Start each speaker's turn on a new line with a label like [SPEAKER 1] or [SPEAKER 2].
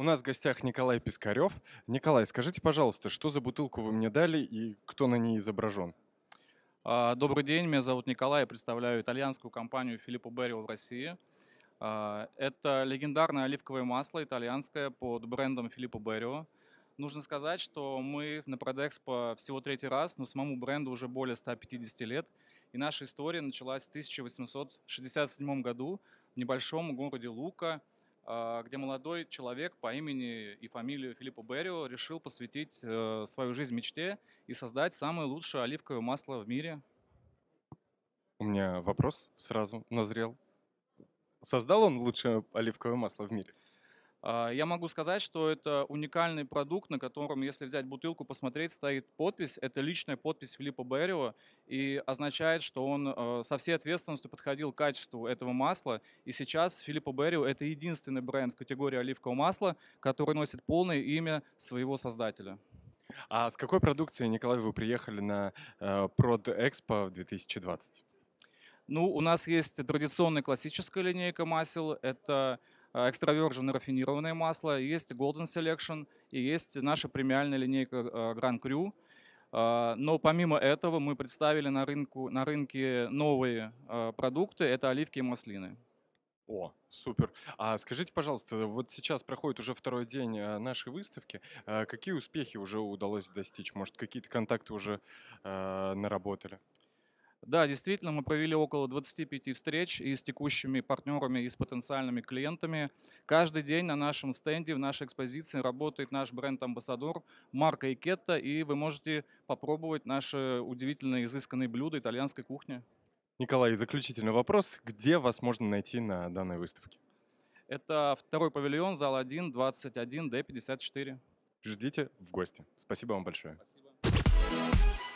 [SPEAKER 1] У нас в гостях Николай Пискарев. Николай, скажите, пожалуйста, что за бутылку вы мне дали и кто на ней изображен?
[SPEAKER 2] А, добрый день, меня зовут Николай, я представляю итальянскую компанию Филиппо Беррио в России. А, это легендарное оливковое масло итальянское под брендом Филиппо Беррио. Нужно сказать, что мы на Продэкспо всего третий раз, но самому бренду уже более 150 лет. И наша история началась в 1867 году в небольшом городе Лука – а, где молодой человек по имени и фамилии Филиппо Беррио решил посвятить э, свою жизнь мечте и создать самое лучшее оливковое масло в мире.
[SPEAKER 1] У меня вопрос сразу назрел. Создал он лучшее оливковое масло в мире?
[SPEAKER 2] А, я могу сказать, что это уникальный продукт, на котором, если взять бутылку, посмотреть, стоит подпись. Это личная подпись Филиппа Беррио и означает, что он а, со всей ответственностью подходил к качеству этого масла. И сейчас Филиппа Беррио – это единственный бренд в категории оливкового масла, который носит полное имя своего создателя. А с какой продукцией, Николай, вы приехали на э, Прод-Экспо 2020? Ну, у нас есть традиционная классическая линейка масел. Это Э, экстравержен рафинированное масло, есть Golden Selection и есть наша премиальная линейка э, Grand Cru. Э, но помимо этого мы представили на, рынку, на рынке новые продукты, это оливки и маслины. О, супер. А скажите, пожалуйста,
[SPEAKER 1] вот сейчас проходит уже второй день нашей выставки. Какие успехи уже удалось достичь? Может, какие-то контакты уже наработали?
[SPEAKER 2] Да, действительно, мы провели около 25 встреч и с текущими партнерами, и с потенциальными клиентами. Каждый день на нашем стенде, в нашей экспозиции работает наш бренд-амбассадор Марко Икетта, и вы можете попробовать наши удивительные изысканные блюда итальянской кухни.
[SPEAKER 1] Николай, заключительный вопрос. Где вас можно найти на данной выставке?
[SPEAKER 2] Это второй павильон, зал 1, 21, D54. Ждите
[SPEAKER 1] в гости. Спасибо вам большое. Спасибо.